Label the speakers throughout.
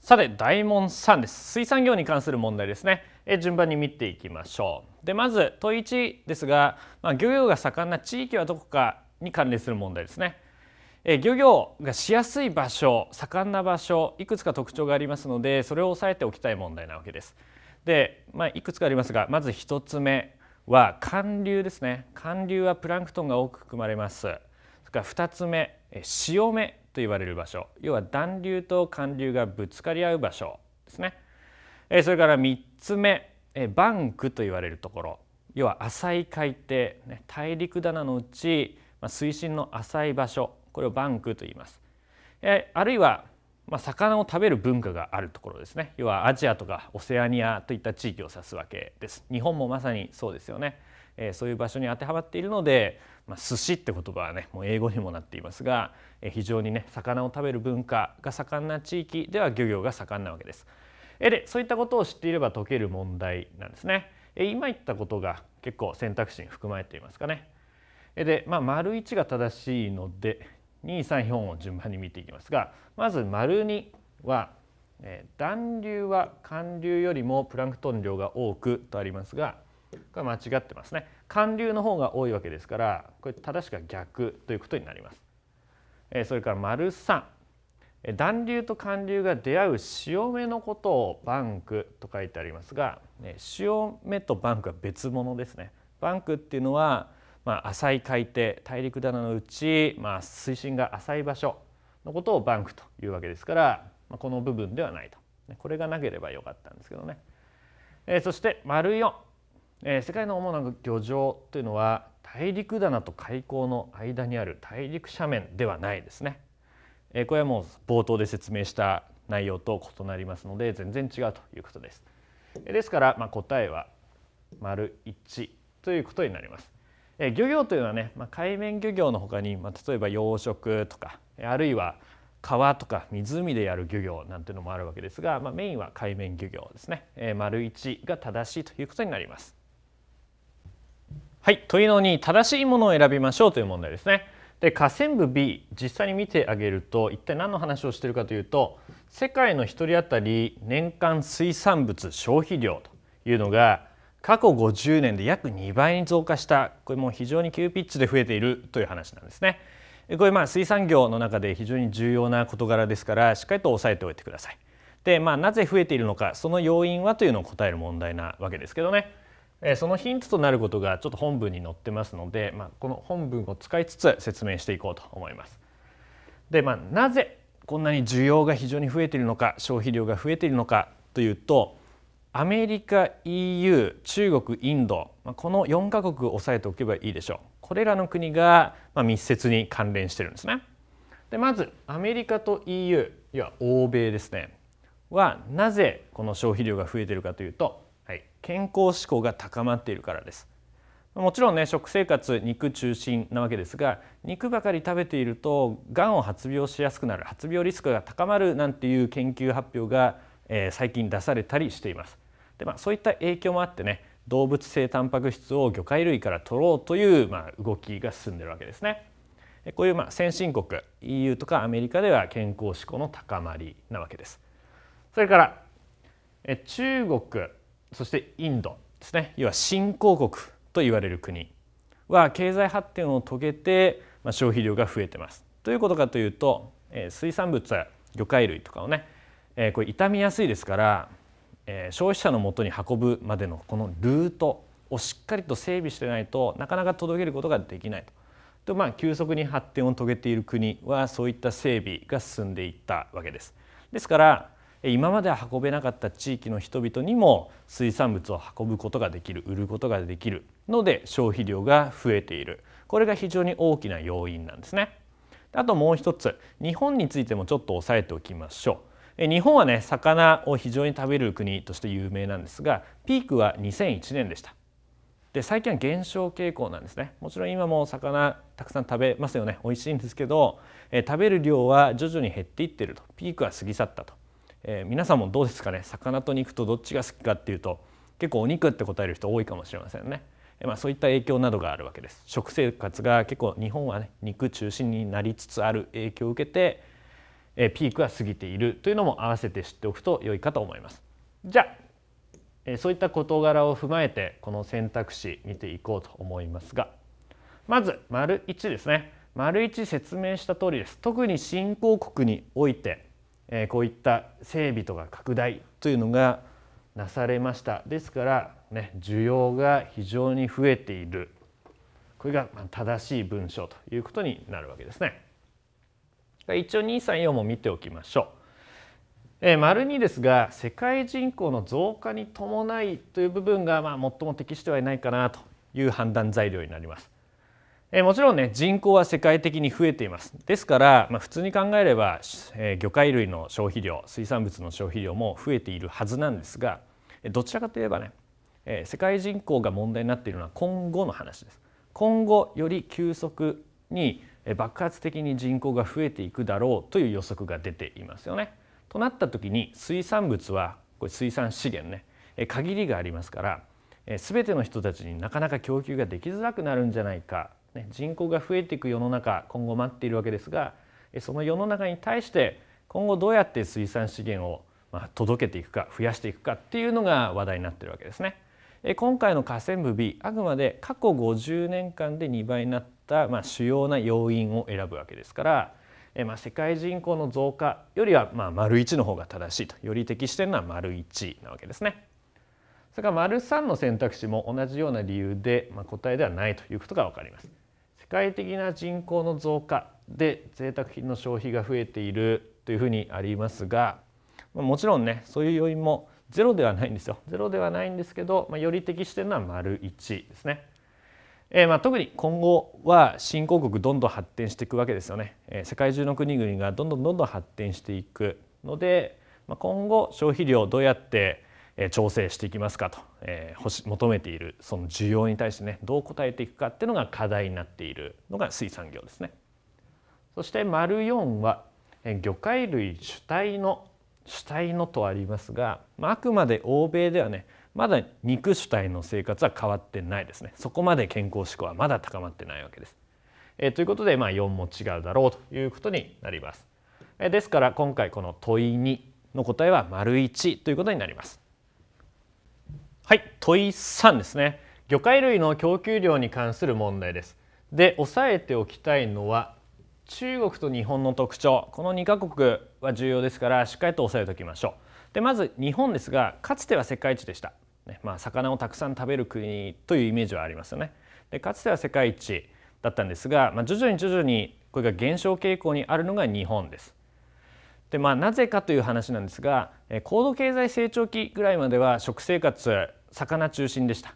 Speaker 1: さて大門さんです水産業に関する問題ですねえ順番に見ていきましょうでまず問1ですが、まあ、漁業が盛んな地域はどこかに関連する問題ですねえ漁業がしやすい場所盛んな場所いくつか特徴がありますのでそれを押さえておきたい問題なわけですで、まあ、いくつかありますがまず1つ目は寒流ですね寒流はプランクトンが多く含まれますそれから2つ目潮目と言われる場所要は暖流と寒流がぶつかり合う場所ですねそれから3つ目バンクと言われるところ要は浅い海底大陸棚のうち水深の浅い場所これをバンクと言いますあるいは魚を食べる文化があるところですね要はアジアとかオセアニアといった地域を指すわけです日本もまさにそうですよねそういう場所に当てはまっているのでまあ、寿司って言葉はねもう英語にもなっていますが非常にね魚を食べる文化が盛んな地域では漁業が盛んなわけです。えでそういったことを知っていれば解ける問題なんですね。え今言ったことが結構選択肢に含まれていますかね。えで、まあ、丸一が正しいので二三四を順番に見ていきますがまず丸二は暖流は寒流よりもプランクトン量が多くとありますがこれ間違ってますね。寒流の方が多いわけですからこれ正しくは逆ということになります。それから丸3暖流と寒流が出会う潮目のことをバンクと書いてありますが潮目とバンクは別物ですね。バンクっていうのは、まあ、浅い海底大陸棚のうち、まあ、水深が浅い場所のことをバンクというわけですから、まあ、この部分ではないとこれがなければよかったんですけどね。えそして丸四え世界の主な漁場というのは大陸棚と海溝の間にある大陸斜面ではないですね、えこれはもう冒頭で説明した内容と異なりますので全然違うということです、えですから、ま答えは丸一ということになります、え漁業というのはね、ま海面漁業のほかに、ま例えば養殖とかあるいは川とか湖でやる漁業なんていうのもあるわけですが、まメインは海面漁業ですね、え丸一が正しいということになりますはい、問いのに正しいものを選びましょうという問題ですね。で下線部 B 実際に見てあげると一体何の話をしてるかというと世界の1人当たり年間水産物消費量というのが過去50年で約2倍に増加したこれも非常に急ピッチで増えているという話なんですね。これまあ水産業の中で非常に重要な事柄ですからしっかりと押さえておいてください。でまあなぜ増えているのかその要因はというのを答える問題なわけですけどね。えそのヒントとなることがちょっと本文に載ってますので、まあ、この本文を使いつつ説明していこうと思います。で、まあ、なぜこんなに需要が非常に増えているのか消費量が増えているのかというとアメリカ EU 中国インドまあ、この4カ国を押さえておけばいいでしょうこれらの国がまあ、密接に関連してるんですね。でまずアメリカと EU いや欧米ですねはなぜこの消費量が増えているかというとはい、健康志向が高まっているからですもちろんね食生活肉中心なわけですが肉ばかり食べているとがんを発病しやすくなる発病リスクが高まるなんていう研究発表が、えー、最近出されたりしていますで、まあ、そういった影響もあってね動物性タンパク質を魚介類から取ろうという、まあ、動きが進んでるわけですねこういう、まあ、先進国 EU とかアメリカでは健康志向の高まりなわけですそれからえ中国そしてインドですね要は新興国と言われる国は経済発展を遂げて、まあ、消費量が増えてます。どういうことかというと、え水産物や魚介類とかをね、えこれ傷みやすいですから、え消費者のもとに運ぶまでのこのルートをしっかりと整備してないとなかなか届けることができないと。でまあ、急速に発展を遂げている国はそういった整備が進んでいったわけです。ですから今まで運べなかった地域の人々にも水産物を運ぶことができる売ることができるので消費量が増えているこれが非常に大きな要因なんですね。あともう一つ日本についてもちょっと押さえておきましょう。日本はね魚を非常に食べる国として有名なんですがピークは2001年でした。で最近は減少傾向なんですねもちろん今も魚たくさん食べますよね美味しいんですけど、食べる量は徐々に減っていってるとピークは過ぎ去ったとえー、皆さんもどうですかね魚と肉とどっちが好きかっていうと結構お肉って答える人多いかもしれませんね、えー、まあ、そういった影響などがあるわけです食生活が結構日本はね肉中心になりつつある影響を受けて、えー、ピークは過ぎているというのも合わせて知っておくと良いかと思いますじゃあ、えそういった事柄を踏まえてこの選択肢見ていこうと思いますがまず丸1ですね丸1説明した通りです特に新興国においてえこういった整備とか拡大というのがなされましたですからね需要が非常に増えているこれが正しい文章ということになるわけですね一応234も見ておきましょう、えー、丸2ですが世界人口の増加に伴いという部分がまあ最も適してはいないかなという判断材料になりますえもちろんね人口は世界的に増えていますですから、まあ、普通に考えれば、え魚介類の消費量水産物の消費量も増えているはずなんですがどちらかといえばね、え世界人口が問題になっているのは今後の話です今後より急速に爆発的に人口が増えていくだろうという予測が出ていますよね。となった時に水産物はこれ水産資源ね限りがありますから全ての人たちになかなか供給ができづらくなるんじゃないかね、人口が増えていく世の中今後待っているわけですがその世の中に対して今後どうやって水産資源をま届けていくか増やしていくかっていうのが話題になってるわけですね。今回の河川部 B あくまで過去50年間で2倍になった、ま主要な要因を選ぶわけですから、えま世界人口の増加よりはま丸1の方が正しいとより適してるのは丸1なわけですね。それから丸3の選択肢も同じような理由で、ま答えではないということが分かります。械的な人口の増加で贅沢品の消費が増えているというふうにありますがもちろんねそういう要因もゼロではないんですよゼロではないんですけど、まあ、より適してるのは丸1ですね。えー、まあ特に今後は新興国どんどん発展していくわけですよね、えー、世界中の国々がどんどんどんどん発展していくので、まあ、今後消費量どうやって調整していきますかと、えー、求めているその需要に対してねどう応えていくかっていうのが課題になっているのが水産業ですね。そして丸4は魚介類主体の主体のとありますが、まあくまで欧米ではねまだ肉主体の生活は変わってないですねそこまで健康志向はまだ高まってないわけです。えー、ということで、まあ、4も違うだろうということになります。えー、ですから今回この問い2の答えは丸1ということになります。はい問い3ですね魚介類の供給量に関する問題ですで押さえておきたいのは中国と日本の特徴この2カ国は重要ですからしっかりと押さえておきましょうでまず日本ですがかつては世界一でした、ねまあ、魚をたくさん食べる国というイメージはありますよねでかつては世界一だったんですが、まあ、徐々に徐々にこれが減少傾向にあるのが日本ですでまあなぜかという話なんですが高度経済成長期ぐらいまでは食生活魚中心でした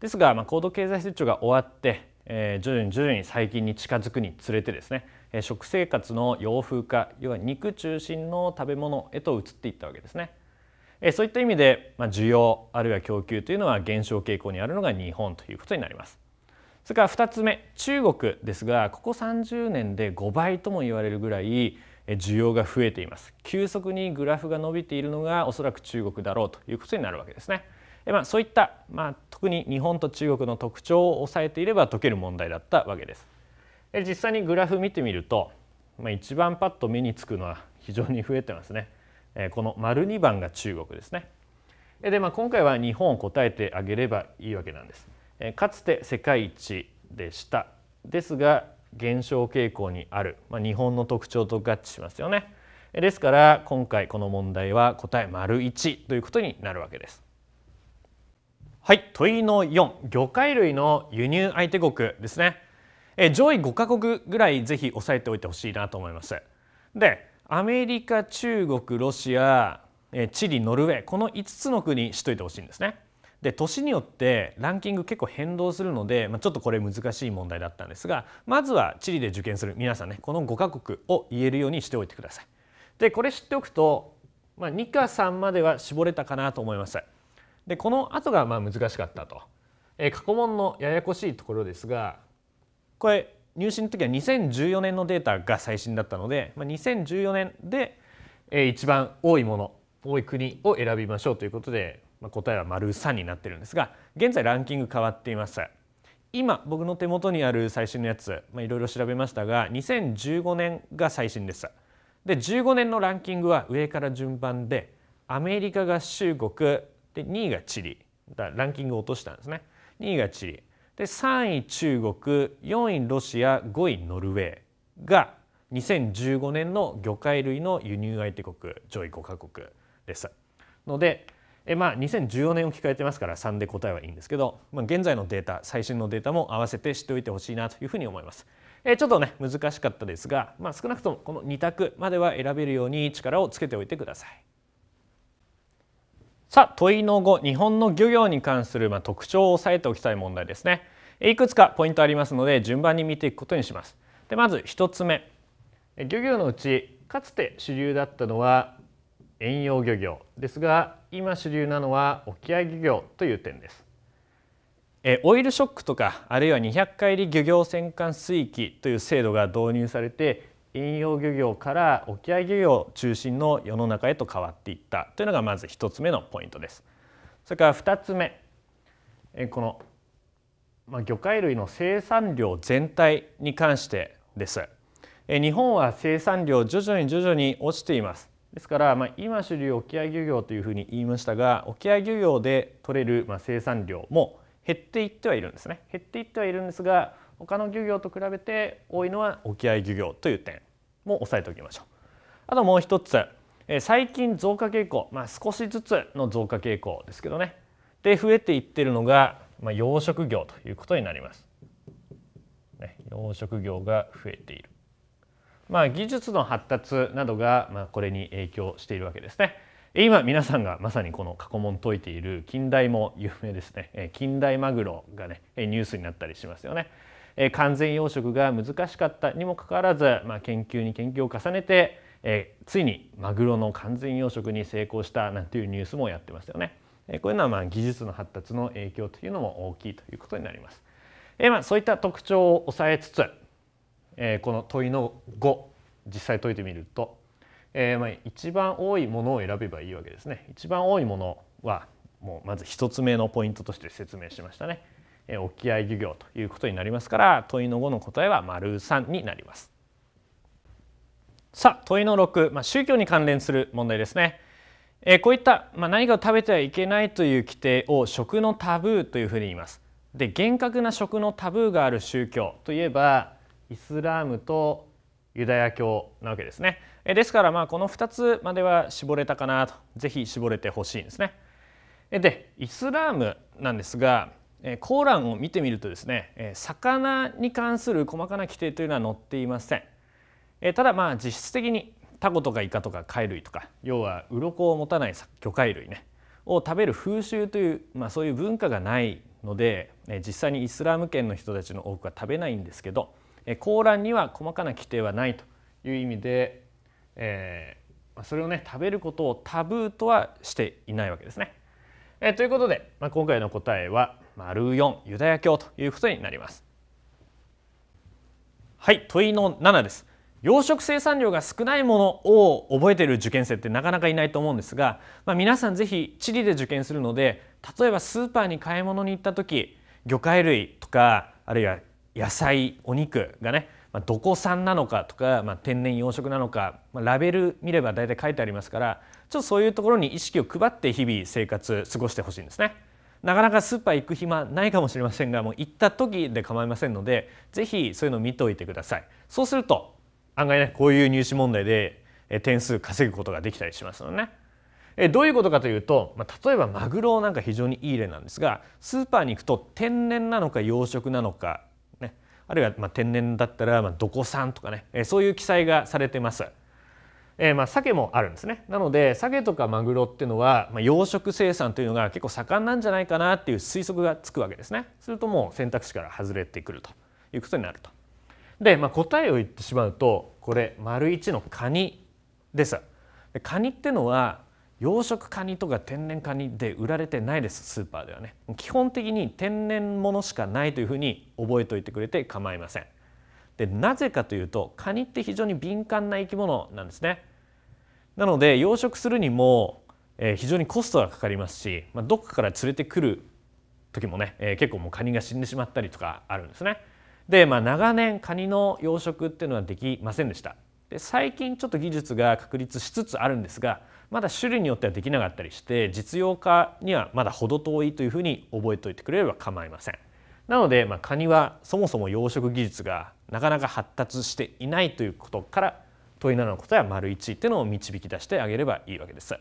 Speaker 1: ですが、まあ、高度経済成長が終わって、えー、徐々に徐々に最近に近づくにつれてですね、えー、食生活の洋風化要は肉中心の食べ物へと移っていったわけですね、えー、そういった意味で、まあ、需要あるいは供給というのは減少傾向にあるのが日本ということになりますそれから2つ目中国ですがここ30年で5倍とも言われるぐらい需要が増えています急速にグラフが伸びているのがおそらく中国だろうということになるわけですね。まあ、そういった、まあ、特に日本と中国の特徴を抑えていれば解ける問題だったわけです。で実際にグラフ見てみると、まあ、一番パッと目につくのは非常に増えてますね。えー、この丸2番が中国ですね。で、まあ、今回は日本を答えてあげればいいわけなんです。えー、かつて世界一でしたですが減少傾向にある、まあ、日本の特徴と合致しますよね。ですから今回この問題は答え丸1ということになるわけです。はい問いの4魚介類の輸入相手国ですねえ上位5カ国ぐらいぜひ押さえておいてほしいなと思いますでアメリカ中国ロシアえチリノルウェーこの5つの国しといてほしいんですねで年によってランキング結構変動するので、まあ、ちょっとこれ難しい問題だったんですがまずはチリで受験する皆さんねこの5カ国を言えるようにしておいてくださいでこれ知っておくと、まあ、2か3までは絞れたかなと思いますでこの後がまあ難しかったと、えー、過去問のややこしいところですがこれ入試の時は2014年のデータが最新だったので、まあ、2014年で、えー、一番多いもの多い国を選びましょうということで、まあ、答えは丸3になってるんですが現在ランキング変わっています。今僕の手元にある最新のやついろいろ調べましたが2015年が最新です。で15年のランキングは上から順番でアメリカ合衆国で2位がチリだランキング落としたんですね2位がチリで3位中国4位ロシア5位ノルウェーが2015年の魚介類の輸入相手国上位5カ国ですのでえ、まあ、2014年を聞かれてますから3で答えはいいんですけど、まあ、現在のデータ最新のデータも合わせて知っておいてほしいなというふうに思います。えちょっとね難しかったですが、まあ、少なくともこの2択までは選べるように力をつけておいてください。さあ問いの5日本の漁業に関するま特徴を押さえておきたい問題ですねいくつかポイントありますので順番に見ていくことにしますでまず1つ目漁業のうちかつて主流だったのは遠洋漁業ですが今主流なのは沖合漁業という点ですえオイルショックとかあるいは200海里漁業戦艦水域という制度が導入されて遠用漁業から沖合漁業中心の世の中へと変わっていったというのがまず一つ目のポイントです。それから二つ目この、ま魚介類の生産量全体に関してです。日本は生産量徐々に徐々に落ちています。ですから、まあ、今主流沖合漁業というふうに言いましたが沖合漁業で取れる、まあ、生産量も減っていってはいるんですね減っていってはいるんですが他の漁業と比べて多いのは沖合漁業という点も押さえておきましょう。あともう一つ、え最近増加傾向、まあ、少しずつの増加傾向ですけどねで増えていってるのが、まあ、養殖業ということになります。ね、養殖業が増えている。まあ、技術の発達などが、まあ、これに影響しているわけですね。今皆さんがまさにこの過去問解いている近代も有名ですね近代マグロがねニュースになったりしますよねえ完全養殖が難しかったにもかかわらず、まあ、研究に研究を重ねて、えついにマグロの完全養殖に成功したなんていうニュースもやってますよね。えこういうのはまあ技術の発達の影響というのも大きいということになります。えまあ、そういった特徴を抑えつつ、えこの問いの5実際解いてみると、えまあ一番多いものを選べばいいわけですね。一番多いものはもうまず一つ目のポイントとして説明しましたね。沖合漁業ということになりますから問いの5の答えは丸3になります。さあ問いの6、まあ、宗教に関連する問題ですね。えこういった、まあ、何かを食べてはいけないという規定を食のタブーというふうに言います。で厳格な食のタブーがある宗教といえばイスラームとユダヤ教なわけですね。えですからまあこの2つまでは絞れたかなとぜひ絞れてほしいんですね。でイスラームなんですがコーランを見てみるとですね魚に関する細かな規定というのは載っていませんただまあ実質的にタコとかイカとか貝類とか要は鱗を持たない魚介類ねを食べる風習という、まあ、そういう文化がないので実際にイスラム圏の人たちの多くは食べないんですけどコーランには細かな規定はないという意味で、えー、それをね食べることをタブーとはしていないわけですね。えー、ということで、まあ、今回の答えは丸4ユダヤ教ということになります。はい問いの7です。養殖生産量が少ないものを覚えている受験生ってなかなかいないと思うんですが、まあ、皆さん是非地理で受験するので例えばスーパーに買い物に行った時魚介類とかあるいは野菜お肉がね、まあ、どこ産なのかとか、まあ、天然養殖なのか、まラベル見れば大体書いてありますからちょっとそういうところに意識を配って日々生活過ごしてほしいんですね。なかなかスーパー行く暇ないかもしれませんがもう行った時で構いませんので是非そういうのを見ておいてくださいそうすると案外ねこういう入試問題で点数稼ぐことができたりしますのねえどういうことかというと、まあ、例えばマグロなんか非常にいい例なんですがスーパーに行くと天然なのか養殖なのか、ね、あるいはま天然だったらまどこ産とかね、えそういう記載がされてます。えー、まあ鮭もあるんですねなので鮭とかマグロっていうのは、まあ、養殖生産というのが結構盛んなんじゃないかなっていう推測がつくわけですねするともう選択肢から外れてくるということになるとで、まあ、答えを言ってしまうとこれ丸一のカニですカニってのは養殖カニとか天然カニで売られてないですスーパーではね基本的に天然ものしかないというふうに覚えておいてくれて構いませんでなぜかというとカニって非常に敏感な生き物なんですねなので養殖するにも、え非常にコストがかかりますし、まあ、どっかから連れてくる時もね、え結構もうカニが死んでしまったりとかあるんですね。で、まあ、長年カニの養殖っていうのはできませんでした。で最近ちょっと技術が確立しつつあるんですがまだ種類によってはできなかったりして実用化にはまだ程遠いというふうに覚えておいてくれれば構いません。なので、まあ、カニはそもそも養殖技術がなかなか発達していないということから問い7の答えは丸1っていうのを導き出してあげればいいわけです。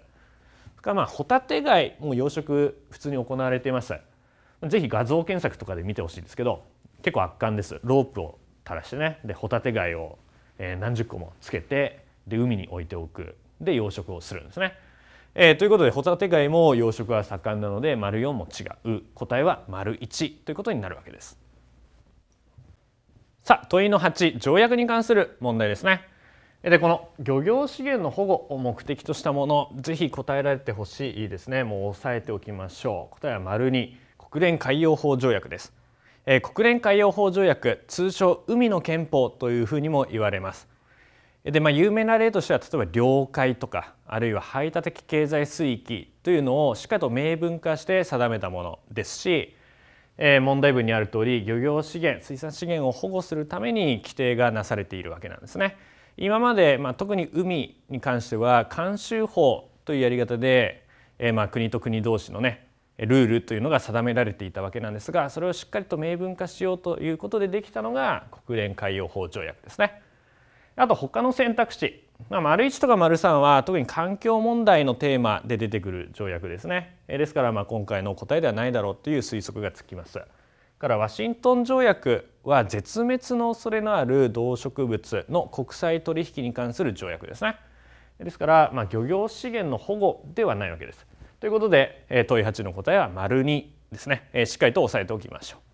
Speaker 1: かまあホタテ貝も養殖普通に行われています。ぜひ画像検索とかで見てほしいんですけど結構圧巻ですロープを垂らしてねでホタテ貝を何十個もつけてで海に置いておくで養殖をするんですね。えー、ということでホタテ貝も養殖は盛んなので丸4も違う答えは丸1ということになるわけです。さあ問いの8条約に関する問題ですね。でこの漁業資源の保護を目的としたものぜひ答えられてほしいですねもう押さえておきましょう答えは丸2国連海洋法条約です、えー、国連海洋法条約通称海の憲法というふうにも言われますでまあ、有名な例としては例えば領海とかあるいは排他的経済水域というのをしっかりと明文化して定めたものですし、えー、問題文にある通り漁業資源水産資源を保護するために規定がなされているわけなんですね。今まで、まあ、特に海に関しては慣習法というやり方で、えー、まあ、国と国同士のねルールというのが定められていたわけなんですがそれをしっかりと明文化しようということでできたのが国連海洋法条約ですね。あと他の選択肢、まあ、丸1とか丸3は特に環境問題のテーマで出てくる条約ですね。ですからまあ今回の答えではないだろうという推測がつきます。からワシントン条約は絶滅の恐れのある動植物の国際取引に関する条約ですね。ですから、まあ、漁業資源の保護ではないわけです。ということで問い8の答えは丸2ですねしっかりと押さえておきましょう。